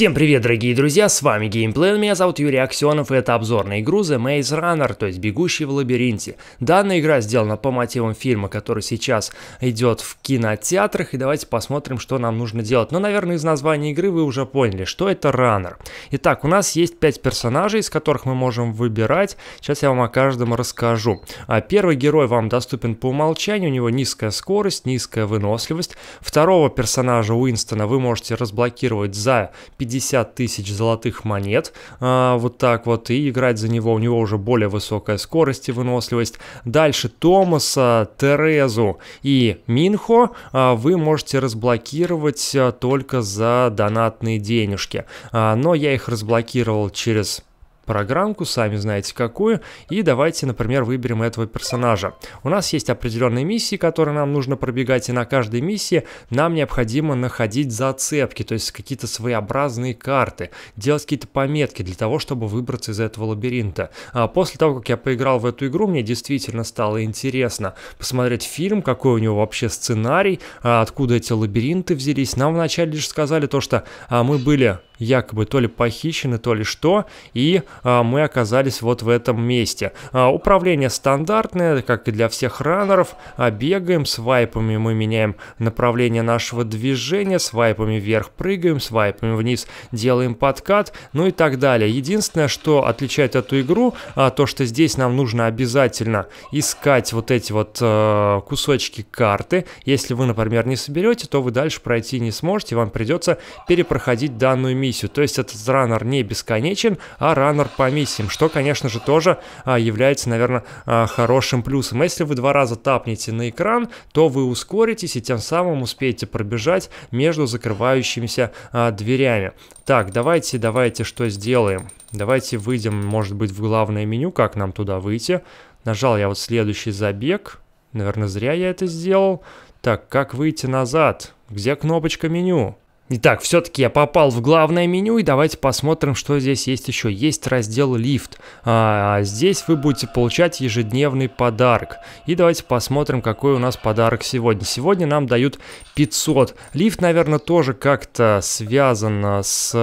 Всем привет, дорогие друзья, с вами Геймплей, меня зовут Юрий Аксенов, и это обзор на игру The Maze Runner, то есть «Бегущий в лабиринте». Данная игра сделана по мотивам фильма, который сейчас идет в кинотеатрах, и давайте посмотрим, что нам нужно делать. Но, ну, наверное, из названия игры вы уже поняли, что это Runner. Итак, у нас есть 5 персонажей, из которых мы можем выбирать, сейчас я вам о каждом расскажу. А, первый герой вам доступен по умолчанию, у него низкая скорость, низкая выносливость. Второго персонажа Уинстона вы можете разблокировать за 50 50 тысяч золотых монет, а, вот так вот, и играть за него, у него уже более высокая скорость и выносливость. Дальше Томаса, Терезу и Минхо а, вы можете разблокировать а, только за донатные денежки, а, но я их разблокировал через программку, сами знаете какую, и давайте, например, выберем этого персонажа. У нас есть определенные миссии, которые нам нужно пробегать, и на каждой миссии нам необходимо находить зацепки, то есть какие-то своеобразные карты, делать какие-то пометки для того, чтобы выбраться из этого лабиринта. А после того, как я поиграл в эту игру, мне действительно стало интересно посмотреть фильм, какой у него вообще сценарий, а откуда эти лабиринты взялись. Нам вначале лишь сказали то, что а, мы были якобы то ли похищены, то ли что, и а, мы оказались вот в этом месте. А, управление стандартное, как и для всех раннеров, а бегаем, свайпами мы меняем направление нашего движения, свайпами вверх прыгаем, свайпами вниз делаем подкат, ну и так далее. Единственное, что отличает эту игру, а, то, что здесь нам нужно обязательно искать вот эти вот э, кусочки карты. Если вы, например, не соберете, то вы дальше пройти не сможете, вам придется перепроходить данную миссию миссию. То есть этот раннер не бесконечен, а раннер по миссиям, что, конечно же, тоже а, является, наверное, а, хорошим плюсом. Если вы два раза тапнете на экран, то вы ускоритесь и тем самым успеете пробежать между закрывающимися а, дверями. Так, давайте, давайте что сделаем. Давайте выйдем, может быть, в главное меню, как нам туда выйти. Нажал я вот следующий забег. Наверное, зря я это сделал. Так, как выйти назад? Где кнопочка меню? Итак, все-таки я попал в главное меню, и давайте посмотрим, что здесь есть еще. Есть раздел «Лифт». А, а, здесь вы будете получать ежедневный подарок. И давайте посмотрим, какой у нас подарок сегодня. Сегодня нам дают 500. Лифт, наверное, тоже как-то связан а, с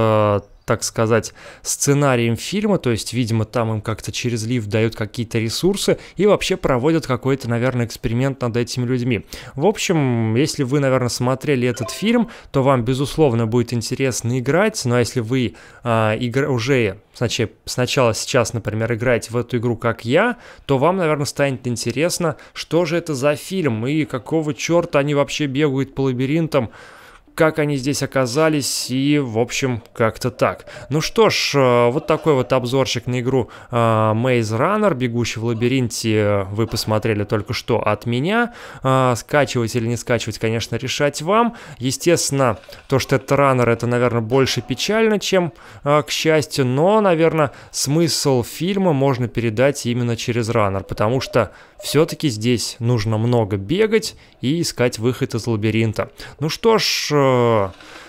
так сказать, сценарием фильма, то есть, видимо, там им как-то через лифт дают какие-то ресурсы и вообще проводят какой-то, наверное, эксперимент над этими людьми. В общем, если вы, наверное, смотрели этот фильм, то вам, безусловно, будет интересно играть, но если вы э, игр... уже значит, сначала сейчас, например, играете в эту игру, как я, то вам, наверное, станет интересно, что же это за фильм и какого черта они вообще бегают по лабиринтам, как они здесь оказались и, в общем, как-то так. Ну что ж, э, вот такой вот обзорчик на игру э, Maze Runner, бегущий в лабиринте, вы посмотрели только что от меня. Э, скачивать или не скачивать, конечно, решать вам. Естественно, то, что это раннер, это, наверное, больше печально, чем к счастью, но, наверное, смысл фильма можно передать именно через раннер, потому что все-таки здесь нужно много бегать и искать выход из лабиринта. Ну что ж,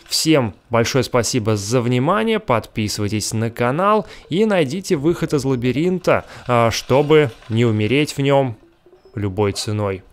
Всем большое спасибо за внимание, подписывайтесь на канал и найдите выход из лабиринта, а, чтобы не умереть в нем любой ценой.